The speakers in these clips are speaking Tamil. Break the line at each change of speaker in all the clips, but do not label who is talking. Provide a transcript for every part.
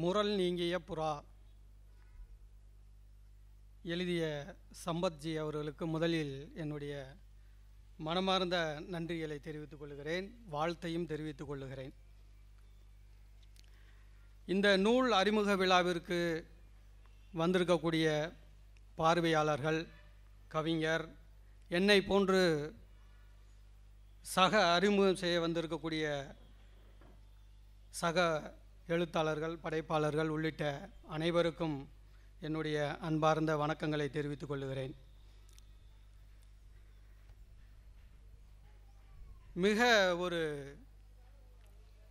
முரல் நீங்கிய புறா எழுதிய சம்பத்ஜி அவர்களுக்கு முதலில் என்னுடைய மனமார்ந்த நன்றிகளை தெரிவித்துக் கொள்கிறேன் வாழ்த்தையும் தெரிவித்துக் கொள்கிறேன் இந்த நூல் அறிமுக விழாவிற்கு வந்திருக்கக்கூடிய பார்வையாளர்கள் கவிஞர் என்னை போன்று சக அறிமுகம் செய்ய வந்திருக்கக்கூடிய சக எழுத்தாளர்கள் படைப்பாளர்கள் உள்ளிட்ட அனைவருக்கும் என்னுடைய அன்பார்ந்த வணக்கங்களை தெரிவித்துக் கொள்கிறேன் மிக ஒரு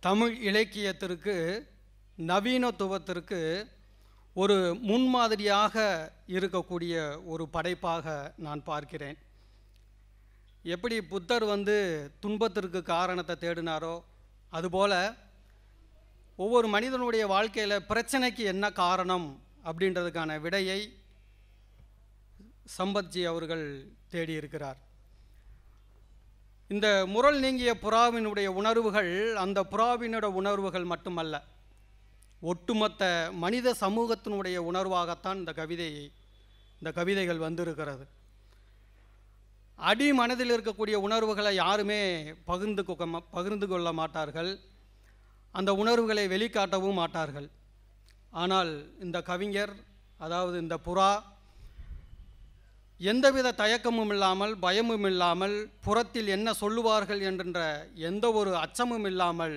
தமிழ் இலக்கியத்திற்கு நவீனத்துவத்திற்கு ஒரு முன்மாதிரியாக இருக்கக்கூடிய ஒரு படைப்பாக நான் பார்க்கிறேன் எப்படி புத்தர் வந்து துன்பத்திற்கு காரணத்தை தேடினாரோ அதுபோல் ஒவ்வொரு மனிதனுடைய வாழ்க்கையில் பிரச்சனைக்கு என்ன காரணம் அப்படின்றதுக்கான விடையை சம்பத்ஜி அவர்கள் தேடியிருக்கிறார் இந்த முரல் நீங்கிய புறாவினுடைய உணர்வுகள் அந்த புறாவினோட உணர்வுகள் மட்டுமல்ல ஒட்டுமொத்த மனித சமூகத்தினுடைய உணர்வாகத்தான் இந்த கவிதையை இந்த கவிதைகள் வந்திருக்கிறது அடி மனதில் இருக்கக்கூடிய உணர்வுகளை யாருமே பகிர்ந்து பகிர்ந்து கொள்ள மாட்டார்கள் அந்த உணர்வுகளை வெளிக்காட்டவும் மாட்டார்கள் ஆனால் இந்த கவிஞர் அதாவது இந்த புறா எந்தவித தயக்கமும் இல்லாமல் பயமும் இல்லாமல் புறத்தில் என்ன சொல்லுவார்கள் என்ற எந்த ஒரு அச்சமும் இல்லாமல்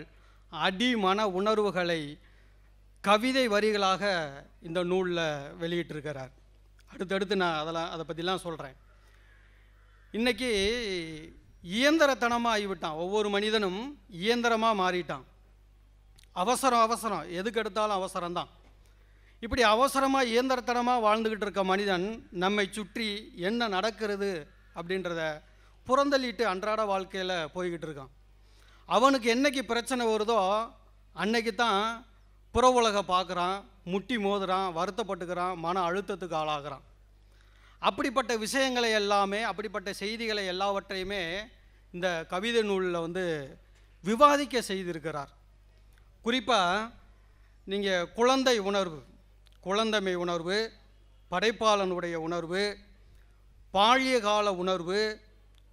அடி மன உணர்வுகளை கவிதை வரிகளாக இந்த நூலில் வெளியிட்டிருக்கிறார் அடுத்தடுத்து நான் அதெல்லாம் அதை பற்றிலாம் சொல்கிறேன் இன்றைக்கி இயந்திரத்தனமாக ஆகிவிட்டான் ஒவ்வொரு மனிதனும் இயந்திரமாக மாறிட்டான் அவசரம் அவசரம் எதுக்கு எடுத்தாலும் அவசரம்தான் இப்படி அவசரமாக இயந்திரத்தனமாக வாழ்ந்துக்கிட்டு இருக்க மனிதன் நம்மை சுற்றி என்ன நடக்கிறது அப்படின்றத புறந்தள்ளிட்டு அன்றாட வாழ்க்கையில் போய்கிட்டு இருக்கான் அவனுக்கு என்றைக்கு பிரச்சனை வருதோ அன்னைக்கு தான் புற உலக பார்க்குறான் முட்டி மோதுறான் வருத்தப்பட்டுக்கிறான் மன அழுத்தத்துக்கு ஆளாகிறான் அப்படிப்பட்ட விஷயங்களை எல்லாமே அப்படிப்பட்ட செய்திகளை எல்லாவற்றையுமே இந்த கவிதை நூலில் வந்து விவாதிக்க செய்திருக்கிறார் குறிப்பாக நீங்கள் குழந்தை உணர்வு குழந்தைமை உணர்வு படைப்பாளனுடைய உணர்வு பாழிய கால உணர்வு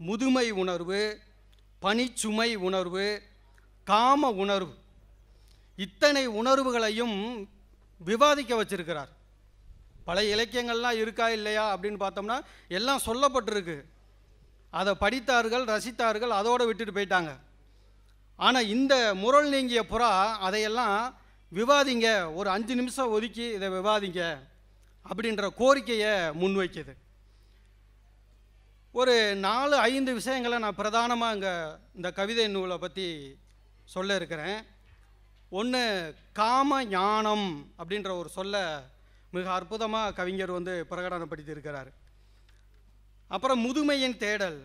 முதுமை உணர்வு பனிச்சுமை உணர்வு காம உணர்வு இத்தனை உணர்வுகளையும் விவாதிக்க வச்சிருக்கிறார் பல இலக்கியங்கள்லாம் இருக்கா இல்லையா அப்படின்னு பார்த்தோம்னா எல்லாம் சொல்லப்பட்டிருக்கு அதை படித்தார்கள் ரசித்தார்கள் அதோடு விட்டுட்டு போயிட்டாங்க ஆனால் இந்த முரள் நீங்கிய புறா அதையெல்லாம் விவாதிங்க ஒரு அஞ்சு நிமிஷம் ஒதுக்கி இதை விவாதிங்க அப்படின்ற கோரிக்கையை முன்வைக்குது ஒரு நாலு ஐந்து விஷயங்களை நான் பிரதானமாக இங்கே இந்த கவிதை நூலை பற்றி சொல்ல இருக்கிறேன் ஒன்று காம ஞானம் அப்படின்ற ஒரு சொல்ல மிக அற்புதமாக கவிஞர் வந்து பிரகடனப்படுத்தி இருக்கிறார் அப்புறம் முதுமையின் தேடல்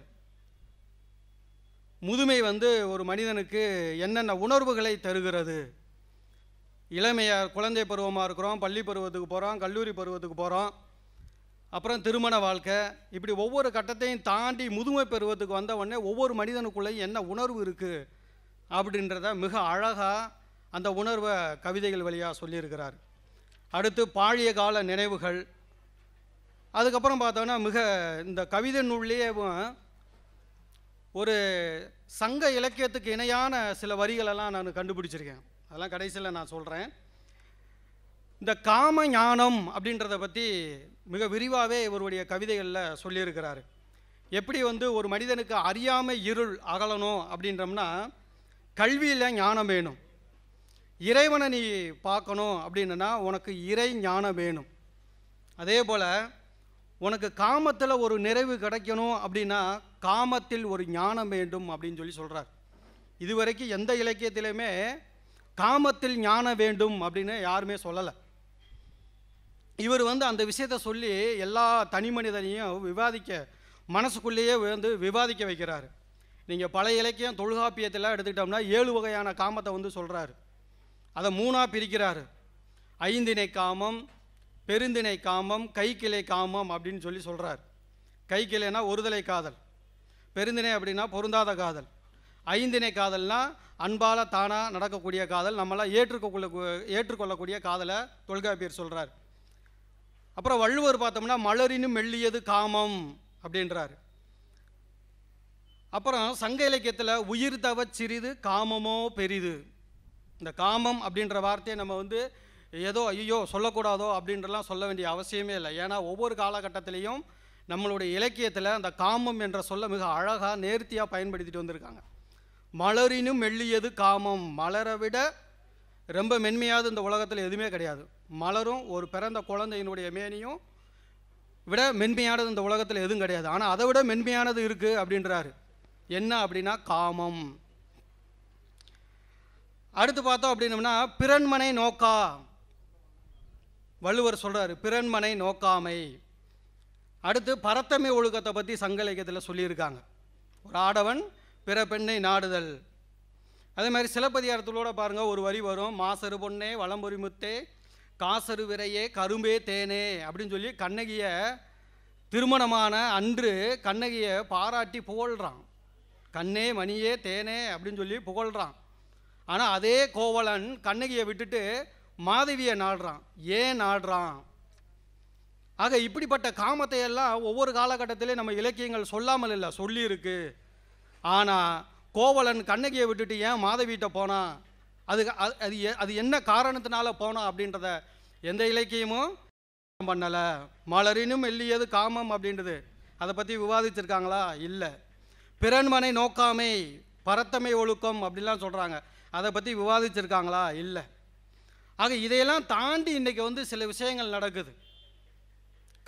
முதுமை வந்து ஒரு மனிதனுக்கு என்னென்ன உணர்வுகளை தருகிறது இளமையாக குழந்தை பருவமாக இருக்கிறோம் பள்ளி பருவத்துக்கு போகிறோம் கல்லூரி பருவத்துக்கு போகிறோம் அப்புறம் திருமண வாழ்க்கை இப்படி ஒவ்வொரு கட்டத்தையும் தாண்டி முதுமை பருவத்துக்கு வந்த உடனே ஒவ்வொரு மனிதனுக்குள்ளேயும் என்ன உணர்வு இருக்குது அப்படின்றத மிக அழகாக அந்த உணர்வை கவிதைகள் வழியாக சொல்லியிருக்கிறார் அடுத்து பாழிய கால நினைவுகள் அதுக்கப்புறம் பார்த்தோன்னா மிக இந்த கவிதை நூல்லேயே ஒரு சங்க இலக்கியத்துக்கு இணையான சில வரிகளெல்லாம் நான் கண்டுபிடிச்சிருக்கேன் அதெல்லாம் கடைசியில் நான் சொல்கிறேன் இந்த காம ஞானம் அப்படின்றத பற்றி மிக விரிவாகவே இவருடைய கவிதைகளில் சொல்லியிருக்கிறார் எப்படி வந்து ஒரு மனிதனுக்கு அறியாமை இருள் அகலணும் அப்படின்றோம்னா கல்வியில் ஞானம் வேணும் இறைவனை நீ பார்க்கணும் அப்படின்னா உனக்கு இறை ஞானம் வேணும் அதே போல் உனக்கு காமத்தில் ஒரு நிறைவு கிடைக்கணும் அப்படின்னா காமத்தில் ஒரு ஞானம் வேண்டும் அப்படின்னு சொல்லி சொல்கிறார் இதுவரைக்கும் எந்த இலக்கியத்திலையுமே காமத்தில் ஞானம் வேண்டும் அப்படின்னு யாருமே சொல்லலை இவர் வந்து அந்த விஷயத்த சொல்லி எல்லா தனி மனிதனையும் விவாதிக்க மனசுக்குள்ளேயே வந்து விவாதிக்க வைக்கிறாரு நீங்கள் பல இலக்கியம் தொழுகாப்பியத்தில் எடுத்துக்கிட்டோம்னா ஏழு வகையான காமத்தை வந்து சொல்கிறாரு அதை மூணாக பிரிக்கிறாரு ஐந்திணை காமம் பெருந்திணை காமம் கைக்கிளை காமம் அப்படின்னு சொல்லி சொல்கிறார் கைக்கிளைனா ஒருதலை காதல் பெருந்திணை அப்படின்னா பொருந்தாத காதல் ஐந்திணை காதல்னால் அன்பால் தானாக நடக்கக்கூடிய காதல் நம்மளால் ஏற்றுக்கொள்ள ஏற்றுக்கொள்ளக்கூடிய காதலை தொல்காப்பியர் சொல்கிறார் அப்புறம் வள்ளுவர் பார்த்தோம்னா மலரினும் மெல்லியது காமம் அப்படின்றார் அப்புறம் சங்க இலக்கியத்தில் உயிர் தவ சிறிது காமமோ பெரிது இந்த காமம் அப்படின்ற வார்த்தையை நம்ம வந்து ஏதோ ஐயோ சொல்லக்கூடாதோ அப்படின்றலாம் சொல்ல வேண்டிய அவசியமே இல்லை ஏன்னா ஒவ்வொரு காலகட்டத்திலையும் நம்மளுடைய இலக்கியத்தில் அந்த காமம் என்ற சொல்ல மிக அழகாக நேர்த்தியாக பயன்படுத்திட்டு வந்திருக்காங்க மலரினும் மெல்லியது காமம் மலரை விட ரொம்ப மென்மையாவது இந்த உலகத்தில் எதுவுமே கிடையாது மலரும் ஒரு பிறந்த குழந்தையினுடைய மேனியும் விட மென்மையானது இந்த உலகத்தில் எதுவும் கிடையாது ஆனால் அதை விட மென்மையானது இருக்குது அப்படின்றாரு என்ன அப்படின்னா காமம் அடுத்து பார்த்தோம் அப்படின்னம்னா பிறன்மனை நோக்கா வள்ளுவர் சொல்கிறாரு பிறன்மனை நோக்காமை அடுத்து பரத்தமை ஒழுக்கத்தை பற்றி சங்க இலக்கியத்தில் சொல்லியிருக்காங்க ஒரு ஆடவன் பிற பெண்ணை நாடுதல் அதே மாதிரி சிலப்பதிகாரத்திலோட பாருங்கள் ஒரு வரி வரும் மாசரு பொண்ணே வளம்பொறி முத்தே காசரு விரையே கரும்பே தேனே அப்படின்னு சொல்லி கண்ணகியை திருமணமான அன்று கண்ணகியை பாராட்டி புகழ்கிறான் கண்ணே மணியே தேனே அப்படின்னு சொல்லி புகழ்கிறான் ஆனால் அதே கோவலன் கண்ணகியை விட்டுட்டு மாதவியை நாடுறான் ஏன் நாடுறான் ஆக இப்படிப்பட்ட காமத்தை எல்லாம் ஒவ்வொரு காலகட்டத்திலே நம்ம இலக்கியங்கள் சொல்லாமல் இல்லை சொல்லியிருக்கு ஆனால் கோவலன் கண்ணகியை விட்டுட்டு ஏன் மாதவீட்டை போனான் அது அது அது என்ன காரணத்தினால போனோம் அப்படின்றத எந்த இலக்கியமும் பண்ணலை மலரினும் எல்லியது காமம் அப்படின்றது அதை பற்றி விவாதிச்சிருக்காங்களா இல்லை பிறன்மனை நோக்காமை பரத்தமை ஒழுக்கம் அப்படிலாம் சொல்கிறாங்க அதை பற்றி விவாதிச்சிருக்காங்களா இல்லை ஆக இதையெல்லாம் தாண்டி இன்றைக்கி வந்து சில விஷயங்கள் நடக்குது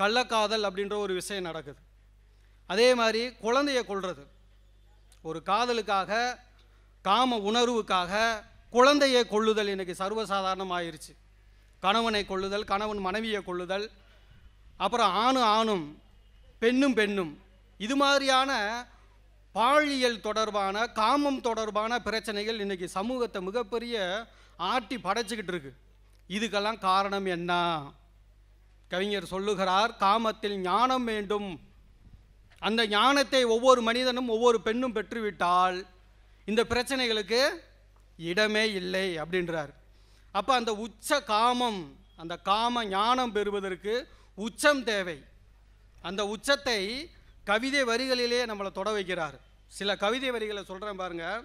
கள்ளக்காதல் அப்படின்ற ஒரு விஷயம் நடக்குது அதே மாதிரி குழந்தைய கொள்வது ஒரு காதலுக்காக காம உணர்வுக்காக குழந்தையை கொள்ளுதல் இன்றைக்கி சர்வசாதாரணம் ஆயிடுச்சு கணவனை கொள்ளுதல் கணவன் மனைவியை கொள்ளுதல் அப்புறம் ஆணும் ஆணும் பெண்ணும் பெண்ணும் இது மாதிரியான பாலியல் தொடர்பான காமம் தொடர்பான பிரச்சனைகள் இன்றைக்கி சமூகத்தை மிகப்பெரிய ஆட்டி படைச்சிக்கிட்டு இருக்கு இதுக்கெல்லாம் காரணம் என்ன கவிஞர் சொல்லுகிறார் காமத்தில் ஞானம் வேண்டும் அந்த ஞானத்தை ஒவ்வொரு மனிதனும் ஒவ்வொரு பெண்ணும் பெற்றுவிட்டால் இந்த பிரச்சனைகளுக்கு இடமே இல்லை அப்படின்றார் அப்போ அந்த உச்ச காமம் அந்த காம ஞானம் பெறுவதற்கு உச்சம் தேவை அந்த உச்சத்தை கவிதை வரிகளிலே நம்மளை தொட வைக்கிறார் சில கவிதை வரிகளை சொல்கிறேன் பாருங்கள்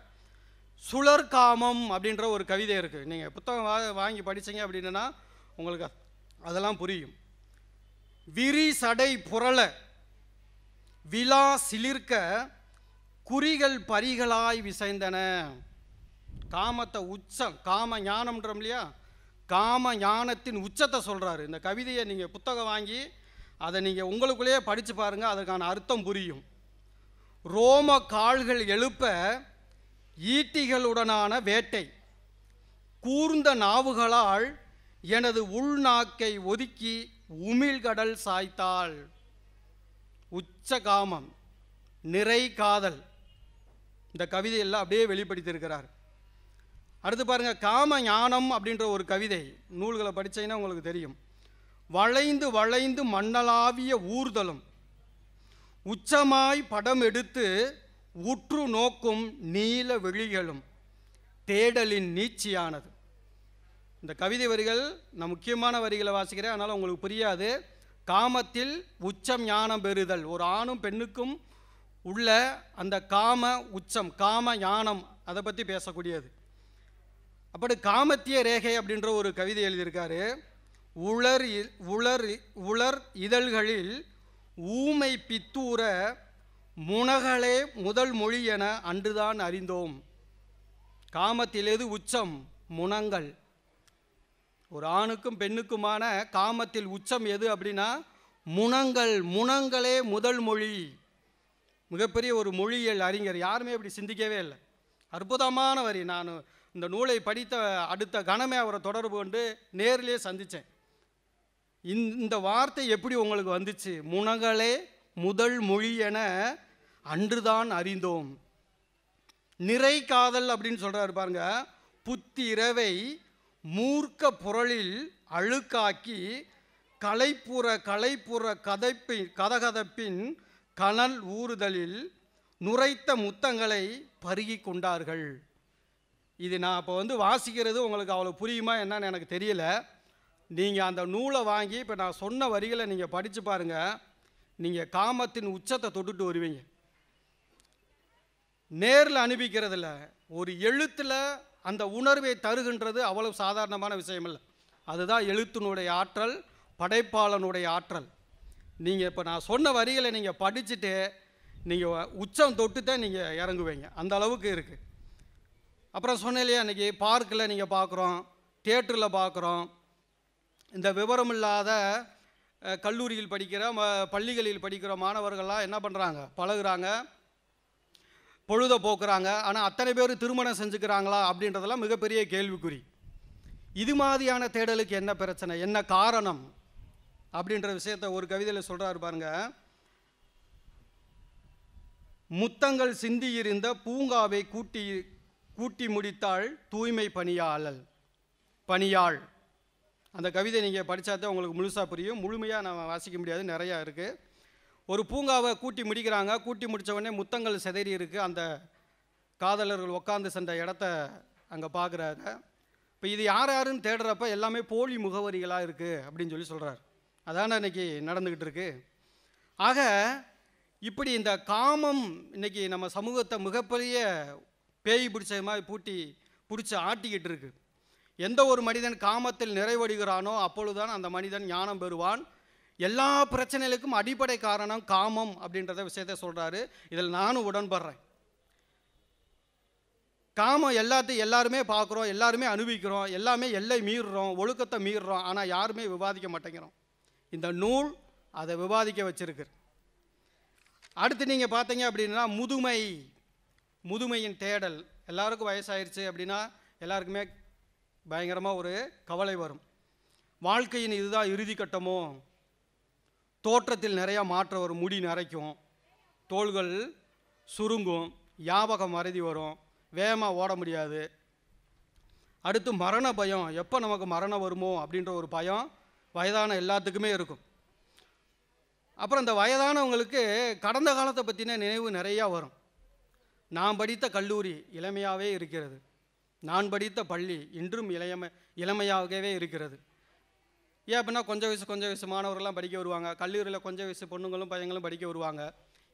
சுழற் காமம் அப்படின்ற ஒரு கவிதை இருக்குது நீங்கள் புத்தகம் வாங்கி படித்தீங்க அப்படின்னா உங்களுக்கு அதெல்லாம் புரியும் விரி சடை புரள விழா சிலிர்க்க குறிகள் பரிகளாய் விசைந்தன காமத்தை உச்சம் காம ஞானம்ன்றோம் இல்லையா காம ஞானத்தின் உச்சத்தை சொல்கிறாரு இந்த கவிதையை நீங்கள் புத்தகம் வாங்கி அதை நீங்கள் உங்களுக்குள்ளேயே படித்து பாருங்கள் அதற்கான அர்த்தம் புரியும் ரோம கால்கள் எழுப்ப ஈட்டிகளுடனான வேட்டை கூர்ந்த நாவுகளால் எனது உள்நாக்கை ஒதுக்கி உமிழ்கடல் சாய்த்தால் உச்ச காமம் நிறை காதல் இந்த கவிதையெல்லாம் அப்படியே வெளிப்படுத்தியிருக்கிறார் அடுத்து பாருங்கள் காம ஞானம் அப்படின்ற ஒரு கவிதை நூல்களை படித்தீங்கன்னா உங்களுக்கு தெரியும் வளைந்து வளைந்து மண்ணலாவிய ஊர்தலும் உச்சமாய் படம் எடுத்து உற்று நோக்கும் நீல வெளிகளும் தேடலின் நீச்சியானது இந்த கவிதை வரிகள் நான் முக்கியமான வரிகளை வாசிக்கிறேன் அதனால் உங்களுக்கு புரியாது காமத்தில் உச்சம் ஞானம் பெறுதல் ஒரு ஆணும் பெண்ணுக்கும் உள்ள அந்த காம உச்சம் காம ஞானம் அதை பற்றி பேசக்கூடியது அப்படி காமத்திய ரேகை அப்படின்ற ஒரு கவிதை எழுதியிருக்காரு உளர் உளர் உளர் இதழ்களில் ஊமை பித்தூர முனகளே முதல் மொழி என அன்றுதான் அறிந்தோம் காமத்திலேது உச்சம் முனங்கள் ஒரு ஆணுக்கும் பெண்ணுக்குமான காமத்தில் உச்சம் எது அப்படின்னா முனங்கள் முனங்களே முதல் மொழி மிகப்பெரிய ஒரு மொழியியல் அறிஞர் யாருமே அப்படி சிந்திக்கவே இல்லை அற்புதமான வரி நான் இந்த நூலை படித்த அடுத்த கணமே அவரை தொடர்பு கொண்டு நேரிலே சந்தித்தேன் இந்த வார்த்தை எப்படி உங்களுக்கு வந்துச்சு முனங்களே முதல் மொழி என அன்றுதான் அறிந்தோம் நிறை காதல் அப்படின்னு சொல்கிறாரு பாருங்க புத்திரவை மூர்க்க புரளில் அழுக்காக்கி கலைப்புற கலைப்புற கதைப்பின் கதகதப்பின் கனல் ஊறுதலில் நுரைத்த முத்தங்களை பருகி கொண்டார்கள் இது நான் இப்போ வந்து வாசிக்கிறது உங்களுக்கு அவ்வளோ புரியுமா என்னன்னு எனக்கு தெரியல நீங்கள் அந்த நூலை வாங்கி இப்போ நான் சொன்ன வரிகளை நீங்கள் படித்து பாருங்கள் நீங்கள் காமத்தின் உச்சத்தை தொட்டுட்டு வருவீங்க நேரில் அனுபவிக்கிறதில்ல ஒரு எழுத்தில் அந்த உணர்வை தருகின்றது அவ்வளவு சாதாரணமான விஷயம் இல்லை அதுதான் எழுத்தினுடைய ஆற்றல் படைப்பாளனுடைய ஆற்றல் நீங்கள் இப்போ நான் சொன்ன வரிகளை நீங்கள் படிச்சுட்டு நீங்கள் உச்சம் தொட்டு தான் நீங்கள் இறங்குவீங்க அந்த அளவுக்கு இருக்குது அப்புறம் சொன்னேன் இல்லையா இன்றைக்கி பார்க்கில் நீங்கள் பார்க்குறோம் தேட்டரில் பார்க்குறோம் இந்த விவரம் இல்லாத கல்லூரியில் படிக்கிற ம பள்ளிகளில் படிக்கிற மாணவர்கள்லாம் என்ன பண்ணுறாங்க பழகுறாங்க பொழுத போக்குறாங்க ஆனால் அத்தனை பேர் திருமணம் செஞ்சுக்கிறாங்களா அப்படின்றதெல்லாம் மிகப்பெரிய கேள்விக்குறி இது மாதிரியான தேடலுக்கு என்ன பிரச்சனை என்ன காரணம் அப்படின்ற விஷயத்த ஒரு கவிதையில் சொல்கிறாரு பாருங்க முத்தங்கள் சிந்தியிருந்த பூங்காவை கூட்டி கூட்டி முடித்தாள் தூய்மை பணியாளல் பணியாள் அந்த கவிதை நீங்கள் படித்தாதான் உங்களுக்கு முழுசாக புரியும் முழுமையாக நான் வாசிக்க முடியாது நிறையா இருக்குது ஒரு பூங்காவை கூட்டி முடிக்கிறாங்க கூட்டி முடித்த உடனே முத்தங்கள் செதறி இருக்குது அந்த காதலர்கள் உட்காந்து சென்ற இடத்த அங்கே பார்க்குறாங்க இப்போ இது யார் யாருன்னு தேடுறப்ப எல்லாமே போலி முகவரிகளாக இருக்குது அப்படின்னு சொல்லி சொல்கிறார் அதான இன்றைக்கி நடந்துக்கிட்டு இருக்கு ஆக இப்படி இந்த காமம் இன்றைக்கி நம்ம சமூகத்தை மிகப்பெரிய பேய் பிடிச்ச மாதிரி பூட்டி பிடிச்சி ஆட்டிக்கிட்டு இருக்கு எந்த ஒரு மனிதன் காமத்தில் நிறைவடைகிறானோ அப்பொழுதுதான் அந்த மனிதன் ஞானம் பெறுவான் எல்லா பிரச்சனைகளுக்கும் அடிப்படை காரணம் காமம் அப்படின்றத விஷயத்த சொல்கிறாரு இதில் நானும் உடன்படுறேன் காமம் எல்லாத்தையும் எல்லாருமே பார்க்குறோம் எல்லாருமே அனுபவிக்கிறோம் எல்லாமே எல்லை மீறுறோம் ஒழுக்கத்தை மீறுறோம் ஆனால் யாருமே விவாதிக்க மாட்டேங்கிறோம் இந்த நூல் அதை விவாதிக்க வச்சிருக்கு அடுத்து நீங்கள் பார்த்தீங்க அப்படின்னா முதுமை முதுமையின் தேடல் எல்லாருக்கும் வயசாயிருச்சு அப்படின்னா எல்லாருக்குமே பயங்கரமாக ஒரு கவலை வரும் வாழ்க்கையின் இதுதான் இறுதி கட்டமோ தோற்றத்தில் நிறையா மாற்றம் வரும் முடி நிறைக்கும் தோள்கள் சுருங்கும் யாபகம் மறதி வரும் வேகமாக ஓட முடியாது அடுத்து மரண பயம் எப்போ நமக்கு மரணம் வருமோ அப்படின்ற ஒரு பயம் வயதான எல்லாத்துக்குமே இருக்கும் அப்புறம் இந்த வயதானவங்களுக்கு கடந்த காலத்தை பற்றின நினைவு நிறையா வரும் நான் படித்த கல்லூரி இளமையாகவே இருக்கிறது நான் படித்த பள்ளி இன்றும் இளையமை இளமையாகவே இருக்கிறது ஏன் அப்படின்னா கொஞ்சம் வயசு கொஞ்சம் வயசு மாணவர்கள்லாம் படிக்க வருவாங்க கல்லூரியில் கொஞ்சம் வயசு பொண்ணுங்களும் பையங்களும் படிக்க வருவாங்க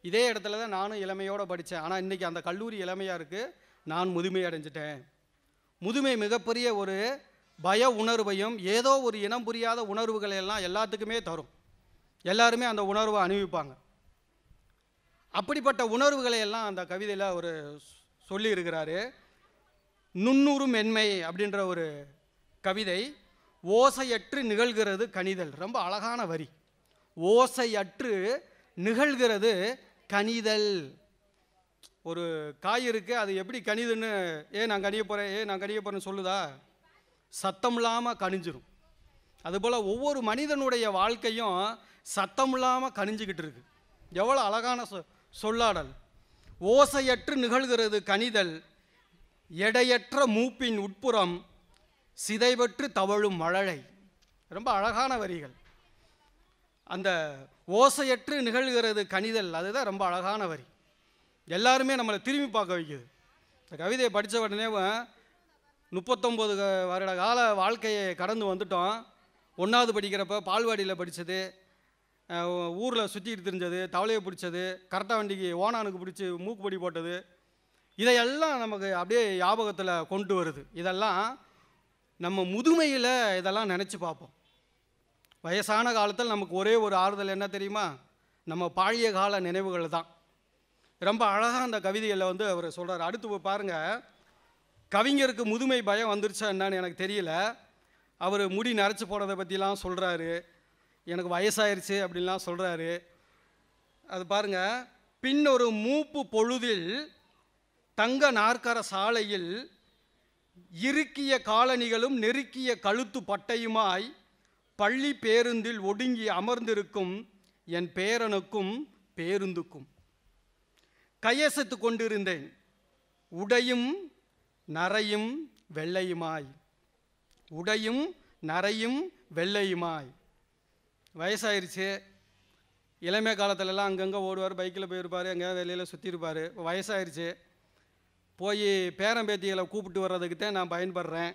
இதே இடத்துல தான் நானும் இளமையோடு படித்தேன் ஆனால் இன்றைக்கி அந்த கல்லூரி இளமையாக இருக்குது நான் முதுமை அடைஞ்சிட்டேன் முதுமை மிகப்பெரிய ஒரு பய உணர்வையும் ஏதோ ஒரு இனம் புரியாத உணர்வுகளையெல்லாம் எல்லாத்துக்குமே தரும் எல்லாருமே அந்த உணர்வை அணிவிப்பாங்க அப்படிப்பட்ட உணர்வுகளை எல்லாம் அந்த கவிதையில் அவர் சொல்லியிருக்கிறாரு நுண்ணூறு மென்மை அப்படின்ற ஒரு கவிதை ஓசையற்று நிகழ்கிறது கணிதல் ரொம்ப அழகான வரி ஓசையற்று நிகழ்கிறது கணிதல் ஒரு காய் இருக்குது அது எப்படி கணிதுன்னு ஏ நான் கணிய போகிறேன் ஏ நான் கணிய போகிறேன்னு சொல்லுதா சத்தம் இல்லாமல் கணிஞ்சிரும் அதுபோல் ஒவ்வொரு மனிதனுடைய வாழ்க்கையும் சத்தம் இல்லாமல் கணிஞ்சிக்கிட்டு இருக்கு எவ்வளோ அழகான சொ சொல்லாடல் ஓசையற்று நிகழ்கிறது கணிதல் எடையற்ற மூப்பின் உட்புறம் சிதைவற்று தவழும் மழலை ரொம்ப அழகான வரிகள் அந்த ஓசையற்று நிகழ்கிறது கணிதல் அதுதான் ரொம்ப அழகான வரி எல்லாருமே நம்மளை திரும்பி பார்க்க வைக்குது இந்த கவிதையை படித்த உடனே முப்பத்தொம்போது வருட கால வாழ்க்கையை கடந்து வந்துட்டோம் ஒன்றாவது படிக்கிறப்ப பால்வாடியில் படித்தது ஊரில் சுற்றிட்டு தெரிஞ்சது தவளையை பிடிச்சது கரெக்டாக வண்டிக்கு ஓனானுக்கு பிடிச்சி மூக்குப்படி போட்டது இதையெல்லாம் நமக்கு அப்படியே ஞாபகத்தில் கொண்டு வருது இதெல்லாம் நம்ம முதுமையில் இதெல்லாம் நினச்சி பார்ப்போம் வயசான காலத்தில் நமக்கு ஒரே ஒரு ஆறுதல் என்ன தெரியுமா நம்ம பாழிய கால நினைவுகள் தான் ரொம்ப அழகாக அந்த கவிதையில் வந்து அவர் சொல்கிறார் அடுத்து பாருங்கள் கவிஞருக்கு முதுமை பயம் வந்துருச்சா என்னன்னு எனக்கு தெரியல அவர் முடி நரைச்சி போனதை பற்றிலாம் சொல்கிறாரு எனக்கு வயசாயிருச்சு அப்படின்லாம் சொல்கிறாரு அது பாருங்கள் பின் ஒரு மூப்பு பொழுதில் தங்க நாற்கர சாலையில் இறுக்கிய காலணிகளும் நெருக்கிய கழுத்து பட்டையுமாய் பள்ளி பேருந்தில் ஒடுங்கி அமர்ந்திருக்கும் என் பேரனுக்கும் பேருந்துக்கும் கையசத்து கொண்டிருந்தேன் உடையும் நரையும் வெள்ளையுமாய் உடையும் நரையும் வெள்ளையுமாய் வயசாயிருச்சு இளமை காலத்துலலாம் அங்கங்கே ஓடுவார் பைக்கில் போயிருப்பார் எங்கேயாவது வெளியில் சுற்றிருப்பார் வயசாயிருச்சு போய் பேரம்பேத்திகளை கூப்பிட்டு வர்றதுக்கு தான் நான் பயன்படுறேன்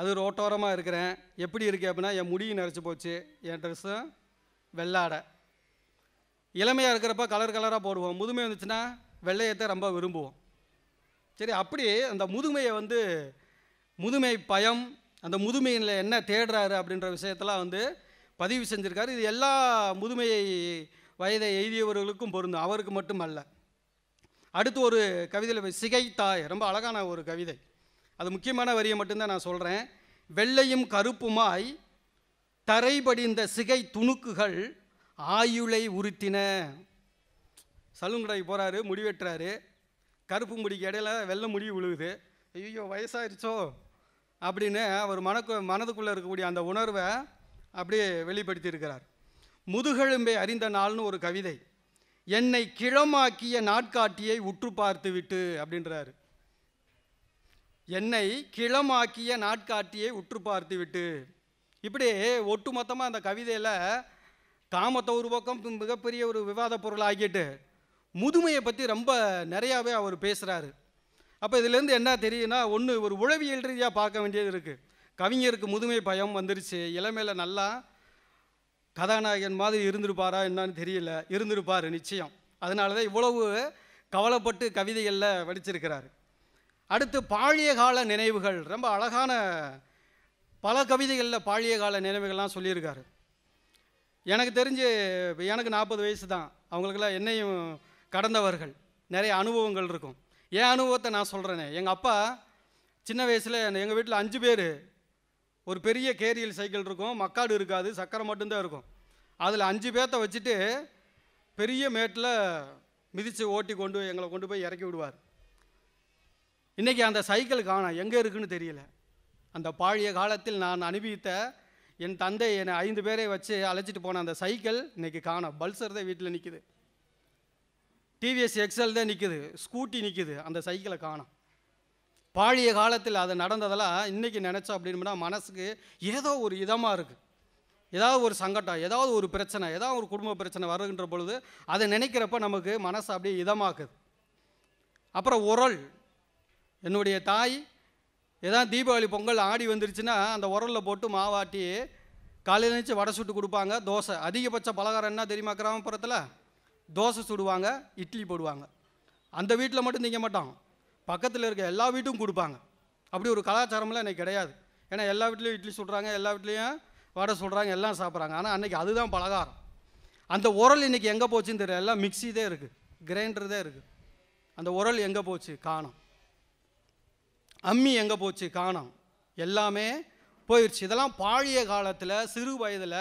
அது ரோட்டோரமாக இருக்கிறேன் எப்படி இருக்குது அப்படின்னா என் முடியும் நரைச்சி போச்சு என் ட்ரெஸ்ஸும் வெள்ளாடை இளமையாக இருக்கிறப்ப கலர் கலராக போடுவோம் முதுமை வந்துச்சுன்னா வெள்ளையத்தை ரொம்ப விரும்புவோம் சரி அப்படி அந்த முதுமையை வந்து முதுமை பயம் அந்த முதுமையில் என்ன தேடுறாரு அப்படின்ற விஷயத்தெல்லாம் வந்து பதிவு செஞ்சுருக்காரு இது எல்லா முதுமையை வயதை எழுதியவர்களுக்கும் பொருந்தும் அவருக்கு மட்டும் அல்ல அடுத்து ஒரு கவிதையில் சிகை தாய் ரொம்ப அழகான ஒரு கவிதை அது முக்கியமான வரியை மட்டும்தான் நான் சொல்கிறேன் வெள்ளையும் கருப்புமாய் தரைபடிந்த சிகை துணுக்குகள் ஆயுளை உறுத்தின சலூன் கடைக்கு போகிறாரு முடி வெட்டுறாரு கருப்பு முடிக்கு இடையில வெள்ளை முடி விழுகுது ஐயோ வயசாயிருச்சோ அப்படின்னு அவர் மனக்கு மனதுக்குள்ளே இருக்கக்கூடிய அந்த உணர்வை அப்படியே வெளிப்படுத்தியிருக்கிறார் முதுகெலும்பை அறிந்த நாள்னு ஒரு கவிதை என்னை கிழமாக்கிய நாட்காட்டியை உற்று பார்த்து விட்டு அப்படின்றாரு என்னை கிளமாக்கிய நாட்காட்டியை உற்று பார்த்து விட்டு இப்படி ஒட்டு மொத்தமாக அந்த கவிதையில் காமத்தை ஒரு பக்கம் மிகப்பெரிய ஒரு விவாத பொருள் ஆகிட்டு முதுமையை பற்றி ரொம்ப நிறையாவே அவர் பேசுகிறாரு அப்போ இதுலேருந்து என்ன தெரியுன்னா ஒன்று ஒரு உளவியல் ரீதியாக பார்க்க வேண்டியது இருக்குது கவிஞருக்கு முதுமை பயம் வந்துருச்சு இளமையில் நல்லா கதாநாயகன் மாதிரி இருந்திருப்பாரா என்னன்னு தெரியல இருந்திருப்பார் நிச்சயம் அதனால தான் இவ்வளவு கவலைப்பட்டு கவிதைகளில் வடிச்சிருக்கிறார் அடுத்து பாழிய கால நினைவுகள் ரொம்ப அழகான பல கவிதைகளில் பாழிய கால நினைவுகள்லாம் சொல்லியிருக்காரு எனக்கு தெரிஞ்சு எனக்கு நாற்பது வயசு தான் அவங்களுக்கெல்லாம் என்னையும் கடந்தவர்கள் நிறைய அனுபவங்கள் இருக்கும் என் அனுபவத்தை நான் சொல்கிறேனே எங்கள் அப்பா சின்ன வயசில் எங்கள் வீட்டில் அஞ்சு பேர் ஒரு பெரிய கேரியல் சைக்கிள் இருக்கும் மக்காடு இருக்காது சக்கரை மட்டும்தான் இருக்கும் அதில் அஞ்சு பேர்த்த வச்சுட்டு பெரிய மேட்டில் மிதித்து ஓட்டி கொண்டு எங்களை கொண்டு போய் இறக்கி விடுவார் இன்றைக்கி அந்த சைக்கிள் காணும் எங்கே இருக்குன்னு தெரியல அந்த பாழிய காலத்தில் நான் அனுபவித்த என் தந்தை என்னை ஐந்து பேரை வச்சு அழைச்சிட்டு போன அந்த சைக்கிள் இன்றைக்கி காணும் பல்சர் தான் வீட்டில் நிற்கிது டிவிஎஸ் எக்ஸல் தான் நிற்கிது ஸ்கூட்டி நிற்கிது அந்த சைக்கிளை காணும் பாழிய காலத்தில் அது நடந்ததெல்லாம் இன்றைக்கி நினச்சோம் அப்படின்னா மனசுக்கு ஏதோ ஒரு இதமாக இருக்குது ஏதாவது ஒரு சங்கட்டம் ஏதாவது ஒரு பிரச்சனை ஏதாவது ஒரு குடும்ப பிரச்சனை வருகின்ற பொழுது அதை நினைக்கிறப்ப நமக்கு மனசு அப்படியே இதமாக்குது அப்புறம் உரல் என்னுடைய தாய் ஏதாவது தீபாவளி பொங்கல் ஆடி வந்துருச்சுன்னா அந்த உரலில் போட்டு மாவாட்டி காலையில் நினச்சி வடை சுட்டு கொடுப்பாங்க தோசை அதிகபட்ச பலகாரம் என்ன தெரியுமா கிராமப்புறத்தில் தோசை சுடுவாங்க இட்லி போடுவாங்க அந்த வீட்டில் மட்டும் திங்க மாட்டோம் பக்கத்தில் இருக்க எல்லா வீட்டும் கொடுப்பாங்க அப்படி ஒரு கலாச்சாரம்லாம் எனக்கு கிடையாது ஏன்னா எல்லா வீட்லேயும் இட்லி சுடுறாங்க எல்லா வீட்லேயும் வடை சுடுறாங்க எல்லாம் சாப்பிட்றாங்க ஆனால் அன்றைக்கி அதுதான் பலகாரம் அந்த உரல் இன்றைக்கி எங்கே போச்சுன்னு தெரியல எல்லாம் மிக்சி தான் இருக்குது கிரைண்டர் தான் இருக்குது அந்த உரல் எங்கே போச்சு காணும் அம்மி எங்கே போச்சு காணும் எல்லாமே போயிடுச்சு இதெல்லாம் பாழிய காலத்தில் சிறு வயதில்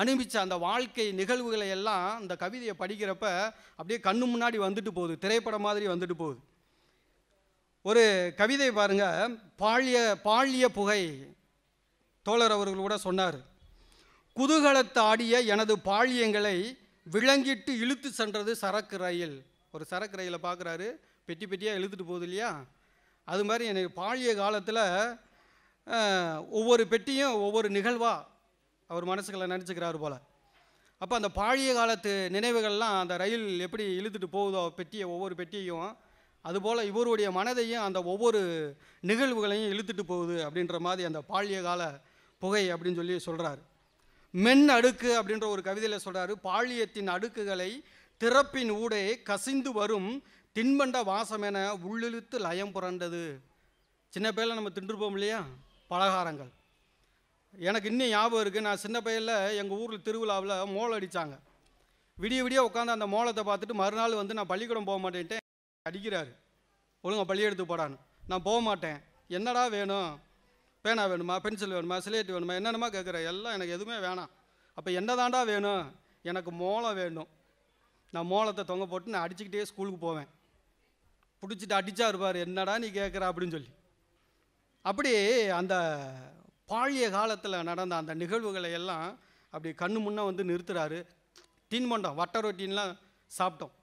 அனுபவிச்ச அந்த வாழ்க்கை நிகழ்வுகளை எல்லாம் அந்த கவிதையை படிக்கிறப்ப அப்படியே கண்ணு முன்னாடி வந்துட்டு போகுது திரைப்படம் மாதிரி வந்துட்டு போகுது ஒரு கவிதை பாருங்கள் பாழிய பாழிய புகை தோழர் அவர்கள் கூட சொன்னார் ஆடிய எனது பாழியங்களை விளங்கிட்டு இழுத்து சென்றது சரக்கு ரயில் ஒரு சரக்கு ரயிலை பார்க்குறாரு பெட்டி பெட்டியாக இழுத்துட்டு போகுது இல்லையா அது மாதிரி எனக்கு பாழிய காலத்தில் ஒவ்வொரு பெட்டியும் ஒவ்வொரு நிகழ்வாக அவர் மனசுக்களை நினச்சிக்கிறார் போல் அப்போ அந்த பாழிய காலத்து நினைவுகள்லாம் அந்த ரயில் எப்படி இழுத்துட்டு போகுதோ பெட்டியை ஒவ்வொரு பெட்டியையும் அதுபோல் இவருடைய மனதையும் அந்த ஒவ்வொரு நிகழ்வுகளையும் இழுத்துட்டு போகுது அப்படின்ற மாதிரி அந்த பாழிய கால புகை அப்படின்னு சொல்லி சொல்கிறார் மென் அடுக்கு அப்படின்ற ஒரு கவிதையில் சொல்கிறாரு பாலியத்தின் அடுக்குகளை திறப்பின் ஊடே கசிந்து வரும் தின்பண்ட வாசம் என உள்ளிழுத்து லயம் புரண்டது சின்ன பையில் நம்ம தின்றுப்போம் இல்லையா பலகாரங்கள் எனக்கு இன்னும் ஞாபகம் இருக்குது நான் சின்ன பையில் எங்கள் ஊரில் திருவிழாவில் மோளம் அடித்தாங்க விடிய விடிய உட்காந்து அந்த மோளத்தை பார்த்துட்டு மறுநாள் வந்து நான் பள்ளிக்கூடம் போக மாட்டேன்ட்டேன் அடிக்கிறாரு ஒழுங்கா எடுத்து போடான்னு நான் போக மாட்டேன் என்னடா வேணும் பேனா வேணுமா பென்சில் வேணுமா சிலேட்டு வேணுமா என்னென்னமா கேட்குற எல்லாம் எனக்கு எதுவுமே வேணாம் அப்போ என்ன தாண்டா வேணும் எனக்கு மோளம் வேணும் நான் மோளத்தை தொங்க போட்டு நான் அடிச்சுக்கிட்டே ஸ்கூலுக்கு போவேன் பிடிச்சிட்டு அடித்தா இருப்பார் என்னடா நீ கேட்குற அப்படின்னு சொல்லி அப்படி அந்த பாழிய காலத்தில் நடந்த அந்த நிகழ்வுகளை எல்லாம் அப்படி கண்ணு முன்னே வந்து நிறுத்துறாரு தின்பண்டம் வட்ட ரொட்டின்லாம் சாப்பிட்டோம்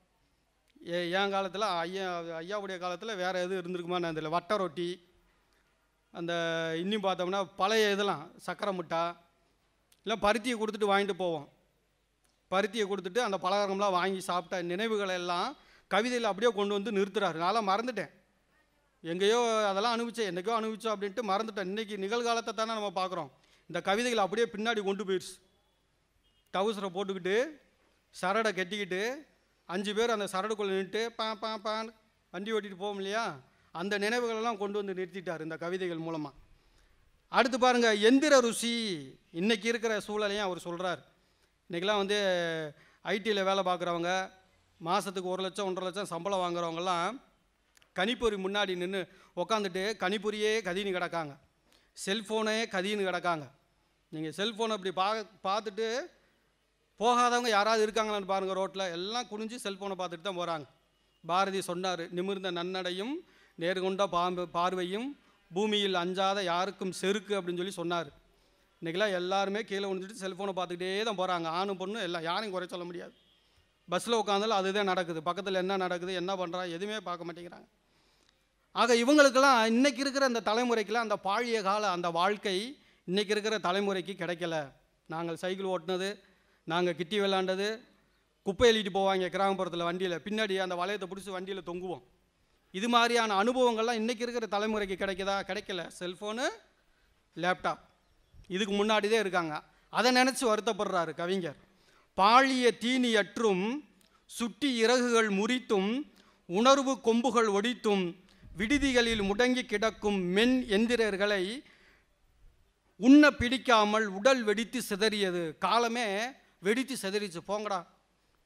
என் காலத்தில் ஐயா ஐயாவுடைய காலத்தில் வேறு எதுவும் இருந்திருக்குமான்னு அதில் வட்டை ரொட்டி அந்த இன்னும் பார்த்தோம்னா பழைய இதெல்லாம் சக்கரை முட்டா இல்லை பருத்தியை கொடுத்துட்டு வாங்கிட்டு போவோம் பருத்தியை கொடுத்துட்டு அந்த பலகாரம்லாம் வாங்கி சாப்பிட்ட நினைவுகளை எல்லாம் கவிதையில் அப்படியே கொண்டு வந்து நிறுத்துறாரு நான்லாம் மறந்துட்டேன் எங்கேயோ அதெல்லாம் அனுபவிச்சேன் என்றைக்கோ அனுபவிச்சோம் அப்படின்ட்டு மறந்துட்டேன் இன்றைக்கி நிகழ்காலத்தை தானே நம்ம பார்க்குறோம் இந்த கவிதைகள் அப்படியே பின்னாடி கொண்டு போயிடுச்சு டவுசரை போட்டுக்கிட்டு சரடை கட்டிக்கிட்டு அஞ்சு பேர் அந்த சரடுக்குள்ளே நின்று பா பா பான் வண்டி ஓட்டிகிட்டு போவோம் இல்லையா அந்த நினைவுகளெல்லாம் கொண்டு வந்து நிறுத்திட்டார் இந்த கவிதைகள் மூலமாக அடுத்து பாருங்கள் எந்திர ருசி இன்றைக்கி இருக்கிற சூழலையும் அவர் சொல்கிறார் இன்றைக்கெலாம் வந்து ஐடியில் வேலை பார்க்குறவங்க மாதத்துக்கு ஒரு லட்சம் ஒன்றரை லட்சம் சம்பளம் வாங்குறவங்கெல்லாம் கணிப்பொறி முன்னாடி நின்று உக்காந்துட்டு கணிப்பொரியே கதின்னு கிடக்காங்க செல்ஃபோனே கதின்னு கிடக்காங்க நீங்கள் செல்ஃபோனை அப்படி பா பார்த்துட்டு போகாதவங்க யாராவது இருக்காங்களான்னு பாருங்கள் ரோட்டில் எல்லாம் குனிஞ்சு செல்ஃபோனை பார்த்துட்டு தான் போகிறாங்க பாரதி சொன்னார் நிமிர்ந்த நன்னடையும் நேர்கொண்ட பாம்பு பார்வையும் பூமியில் அஞ்சாத யாருக்கும் செருக்கு அப்படின்னு சொல்லி சொன்னார் இன்றைக்கெல்லாம் எல்லாருமே கீழே விழுந்துட்டு செல்ஃபோனை பார்த்துக்கிட்டே தான் போகிறாங்க ஆணும் பொண்ணு எல்லாம் யாரையும் குறை சொல்ல முடியாது பஸ்ஸில் உட்காந்தாலும் அதுதான் நடக்குது பக்கத்தில் என்ன நடக்குது என்ன பண்ணுறா எதுவுமே பார்க்க மாட்டேங்கிறாங்க ஆக இவங்களுக்கெல்லாம் இன்றைக்கி இருக்கிற அந்த தலைமுறைக்கெல்லாம் அந்த பாழிய கால அந்த வாழ்க்கை இன்றைக்கி இருக்கிற தலைமுறைக்கு கிடைக்கல நாங்கள் சைக்கிள் ஓட்டினது நாங்கள் கிட்டி விளாண்டது குப்பை எழுதிட்டு போவாங்க கிராமப்புறத்தில் வண்டியில் பின்னாடி அந்த வளையத்தை பிடிச்சி வண்டியில் தொங்குவோம் இது மாதிரியான அனுபவங்கள்லாம் இன்றைக்கி இருக்கிற தலைமுறைக்கு கிடைக்குதா கிடைக்கல செல்ஃபோனு லேப்டாப் இதுக்கு முன்னாடி தான் இருக்காங்க அதை நினச்சி வருத்தப்படுறாரு கவிஞர் பாழிய தீனியற்றும் சுட்டி இறகுகள் முறித்தும் உணர்வு கொம்புகள் ஒடித்தும் விடுதிகளில் முடங்கி கிடக்கும் மென் எந்திரர்களை உண்ண பிடிக்காமல் உடல் வெடித்து சிதறியது காலமே வெடித்து செதறிச்சு போங்கடா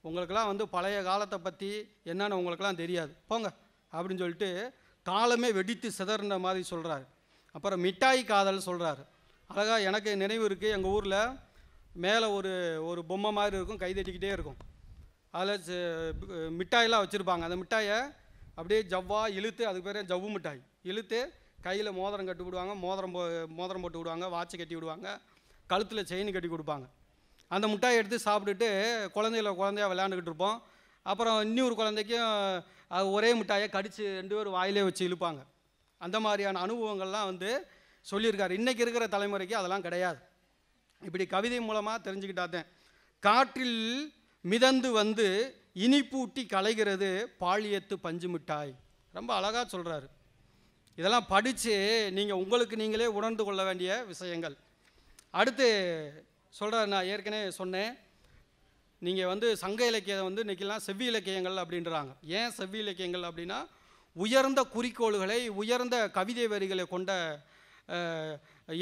உங்களுக்கெல்லாம் வந்து பழைய காலத்தை பற்றி என்னென்னு உங்களுக்கெல்லாம் தெரியாது போங்க அப்படின்னு சொல்லிட்டு காலமே வெடித்து செதறின மாதிரி சொல்கிறாரு அப்புறம் மிட்டாய் காதல் சொல்கிறாரு அழகாக எனக்கு நினைவு இருக்குது எங்கள் ஊரில் மேலே ஒரு ஒரு பொம்மை மாதிரி இருக்கும் கை தட்டிக்கிட்டே இருக்கும் அதில் மிட்டாயெல்லாம் வச்சுருப்பாங்க அந்த மிட்டாயை அப்படியே ஜவ்வா இழுத்து அதுக்கு பேர் ஜவ்வு மிட்டாய் இழுத்து கையில் மோதிரம் கட்டி விடுவாங்க மோதிரம் போ மோதிரம் போட்டு விடுவாங்க வாட்சை கட்டி விடுவாங்க கழுத்தில் செயின் கட்டி கொடுப்பாங்க அந்த முட்டாயை எடுத்து சாப்பிட்டுட்டு குழந்தைகள குழந்தையா விளையாண்டுக்கிட்டு இருப்போம் அப்புறம் இன்னொரு குழந்தைக்கும் ஒரே மிட்டாயை கடித்து ரெண்டு பேரும் வாயிலே வச்சு இழுப்பாங்க அந்த மாதிரியான அனுபவங்கள்லாம் வந்து சொல்லியிருக்காரு இன்றைக்கி இருக்கிற தலைமுறைக்கு அதெல்லாம் கிடையாது இப்படி கவிதை மூலமாக தெரிஞ்சுக்கிட்டாதேன் காற்றில் மிதந்து வந்து இனிப்பூட்டி கலைகிறது பாலியத்து பஞ்சு மிட்டாய் ரொம்ப அழகாக சொல்கிறாரு இதெல்லாம் படித்து நீங்கள் உங்களுக்கு நீங்களே உணர்ந்து கொள்ள வேண்டிய விஷயங்கள் அடுத்து சொல்கிறார் நான் ஏற்கனவே சொன்னேன் நீங்கள் வந்து சங்க இலக்கியம் வந்து இன்றைக்கெல்லாம் செவ்வி இலக்கியங்கள் அப்படின்றாங்க ஏன் செவ்வி இலக்கியங்கள் அப்படின்னா உயர்ந்த குறிக்கோள்களை உயர்ந்த கவிதை வரிகளை கொண்ட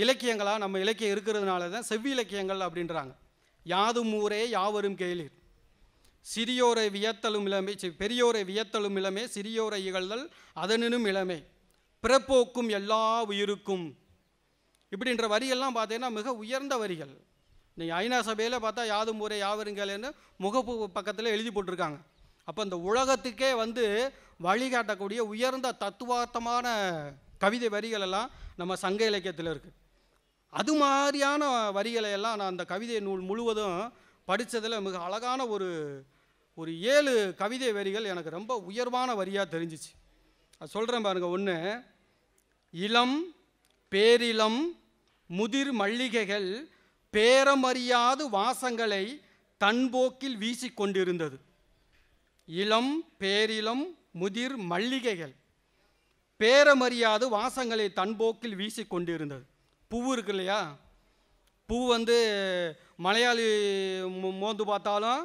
இலக்கியங்களாக நம்ம இலக்கியம் இருக்கிறதுனால தான் செவ்வி இலக்கியங்கள் அப்படின்றாங்க யாதும் ஊரே யாவரும் கேளீர் சிறியோரை வியத்தலும் இளமை பெரியோரை வியத்தலும் இளமே சிறியோரை இகழ்தல் அதனினும் இளமை பிறப்போக்கும் எல்லா உயிருக்கும் இப்படின்ற வரியெல்லாம் பார்த்தீங்கன்னா மிக உயர்ந்த வரிகள் நீங்கள் ஐநா சபையில் பார்த்தா யாதும் முறை யாவருங்கலேன்னு முகப்பு பக்கத்தில் எழுதி போட்டிருக்காங்க அப்போ இந்த உலகத்துக்கே வந்து வழிகாட்டக்கூடிய உயர்ந்த தத்துவார்த்தமான கவிதை வரிகள் எல்லாம் நம்ம சங்க இலக்கியத்தில் இருக்குது அது மாதிரியான வரிகளை எல்லாம் நான் அந்த கவிதை நூல் முழுவதும் படித்ததில் மிக அழகான ஒரு ஒரு ஏழு கவிதை வரிகள் எனக்கு ரொம்ப உயர்வான வரியாக தெரிஞ்சிச்சு அது சொல்கிறேன் பாருங்கள் ஒன்று இளம் பேரிளம் முதிர் மல்லிகைகள் பேரமறியாது வாசங்களை தன்போக்கில் வீசிக்கொண்டிருந்தது இளம் பேரிளம் முதிர் மல்லிகைகள் பேரமறியாது வாசங்களை தன்போக்கில் வீசிக்கொண்டிருந்தது பூ இருக்கு இல்லையா பூ வந்து மலையாளி மோந்து பார்த்தாலும்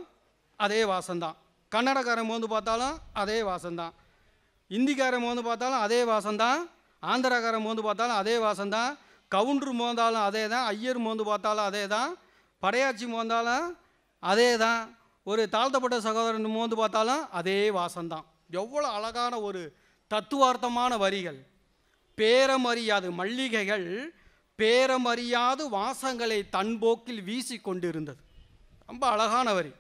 அதே வாசம்தான் கன்னடக்காரன் மோந்து பார்த்தாலும் அதே வாசம்தான் இந்திக்காரன் மோந்து பார்த்தாலும் அதே வாசம்தான் ஆந்திராக்காரன் மோந்து பார்த்தாலும் அதே வாசம்தான் கவுண்டர் மோந்தாலும் அதே தான் ஐயர் மோந்து பார்த்தாலும் அதே தான் படையாச்சி மோந்தாலும் அதே தான் ஒரு தாழ்த்தப்பட்ட சகோதரன் மோந்து பார்த்தாலும் அதே வாசந்தான் எவ்வளோ அழகான ஒரு தத்துவார்த்தமான வரிகள் பேரமறியாது மல்லிகைகள் பேரமறியாது வாசங்களை தன்போக்கில் வீசி கொண்டிருந்தது ரொம்ப அழகான வரி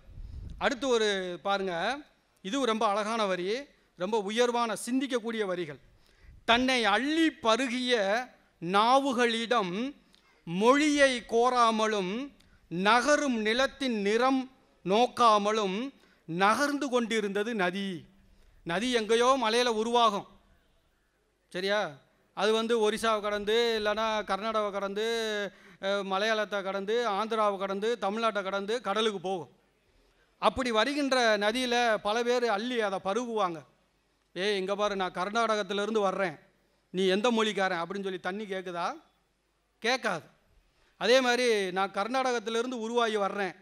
அடுத்து ஒரு பாருங்கள் இதுவும் ரொம்ப அழகான வரி ரொம்ப உயர்வான சிந்திக்கக்கூடிய வரிகள் தன்னை அள்ளி பருகிய நாவுகளிடம் மொழியை கோராமலும் நகரும் நிலத்தின் நிறம் நோக்காமலும் நகர்ந்து கொண்டிருந்தது நதி நதி எங்கேயோ மலையில் உருவாகும் சரியா அது வந்து ஒரிசாவை கடந்து இல்லைன்னா கர்நாடகாவை கடந்து மலையாளத்தை கடந்து ஆந்திராவை கடந்து தமிழ்நாட்டை கடந்து கடலுக்கு போகும் அப்படி வருகின்ற நதியில் பல பேர் அள்ளி அதை பருகுவாங்க ஏய் இங்கே பாரு நான் கர்நாடகத்திலேருந்து வர்றேன் நீ எந்த மொழிக்காரன் அப்படின்னு சொல்லி தண்ணி கேட்குதா கேட்காது அதே மாதிரி நான் கர்நாடகத்திலேருந்து உருவாகி வர்றேன்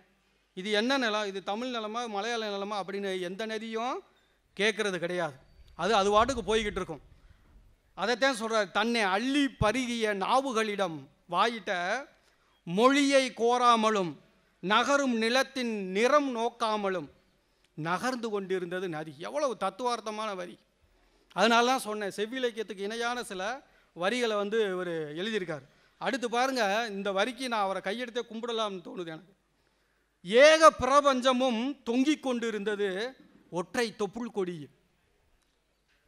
இது என்ன நிலம் இது தமிழ் நிலமா மலையாள நிலமா அப்படின்னு எந்த நதியும் கேட்குறது கிடையாது அது அது வாட்டுக்கு போய்கிட்டு இருக்கும் அதைத்தான் சொல்கிறார் தன்னை அள்ளி பருகிய நாவுகளிடம் வாயிட்ட மொழியை கோராமலும் நகரும் நிலத்தின் நிறம் நோக்காமலும் நகர்ந்து கொண்டிருந்தது நதி எவ்வளவு தத்துவார்த்தமான வரி அதனால தான் சொன்னேன் செவ்விலக்கியத்துக்கு இணையான சில வரிகளை வந்து இவர் எழுதியிருக்கார் அடுத்து பாருங்கள் இந்த வரிக்கு நான் அவரை கையெடுத்தே கும்பிடலாம்னு தோணுது எனக்கு ஏக பிரபஞ்சமும் தொங்கிக் கொண்டு இருந்தது ஒற்றை தொப்புள் கொடி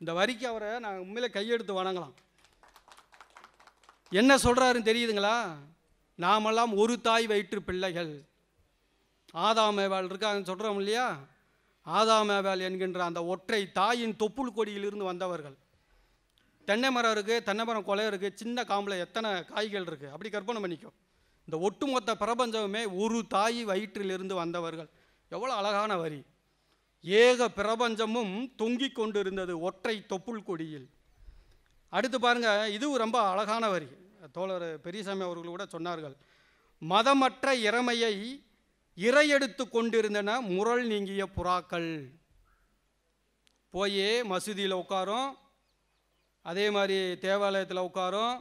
இந்த வரிக்கு அவரை நான் உண்மையில் கையெடுத்து வணங்கலாம் என்ன சொல்கிறாருன்னு தெரியுதுங்களா நாமெல்லாம் ஒரு தாய் வயிற்று பிள்ளைகள் ஆதாமேவாள் இருக்காங்கன்னு சொல்கிறோம் இல்லையா ஆதாமேவேல் என்கின்ற அந்த ஒற்றை தாயின் தொப்புள் கொடியிலிருந்து வந்தவர்கள் தென்னை மரம் இருக்குது தென்னை மரம் கொலை இருக்குது சின்ன காம்பில் எத்தனை காய்கள் இருக்குது அப்படி கற்பனை பண்ணிக்கும் இந்த ஒட்டுமொத்த பிரபஞ்சமுமே ஒரு தாய் வயிற்றிலிருந்து வந்தவர்கள் எவ்வளோ அழகான வரி ஏக பிரபஞ்சமும் தொங்கிக் கொண்டிருந்தது ஒற்றை தொப்புள் கொடியில் அடுத்து பாருங்கள் இதுவும் ரொம்ப அழகான வரி தோழர் பெரியசாமி அவர்கள் கூட சொன்னார்கள் மதமற்ற இறமையை இறை எடுத்து கொண்டிருந்தன முரள் நீங்கிய புறாக்கள் போய் மசூதியில் உட்காரும் அதே மாதிரி தேவாலயத்தில் உட்காரும்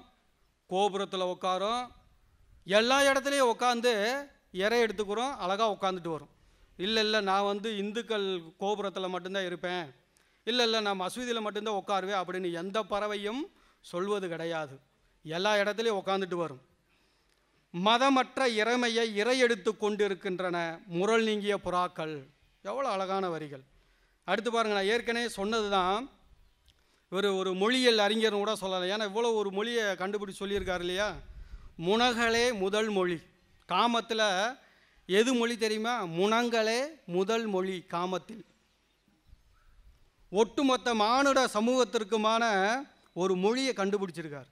கோபுரத்தில் உட்காரும் எல்லா இடத்துலையும் உட்காந்து இறை எடுத்துக்கிறோம் அழகாக உட்காந்துட்டு வரும் இல்லை இல்லை நான் வந்து இந்துக்கள் கோபுரத்தில் மட்டும்தான் இருப்பேன் இல்லை இல்லை நான் மசூதியில் மட்டும்தான் உட்காருவேன் அப்படின்னு எந்த பறவையும் சொல்வது கிடையாது எல்லா இடத்துலையும் உட்காந்துட்டு வரும் மதமற்ற இறைமையை இறையெடுத்து கொண்டிருக்கின்றன முரள் நீங்கிய புறாக்கள் எவ்வளோ அழகான வரிகள் அடுத்து பாருங்கள் நான் ஏற்கனவே சொன்னது தான் இவர் ஒரு மொழியல் அறிஞர்னு கூட சொல்லலாம் ஏன்னா இவ்வளோ ஒரு மொழியை கண்டுபிடிச்சி சொல்லியிருக்காரு இல்லையா முனகலே முதல் மொழி காமத்தில் எது மொழி தெரியுமா முனங்களே முதல் மொழி காமத்தில் ஒட்டுமொத்த மானுட சமூகத்திற்குமான ஒரு மொழியை கண்டுபிடிச்சிருக்கார்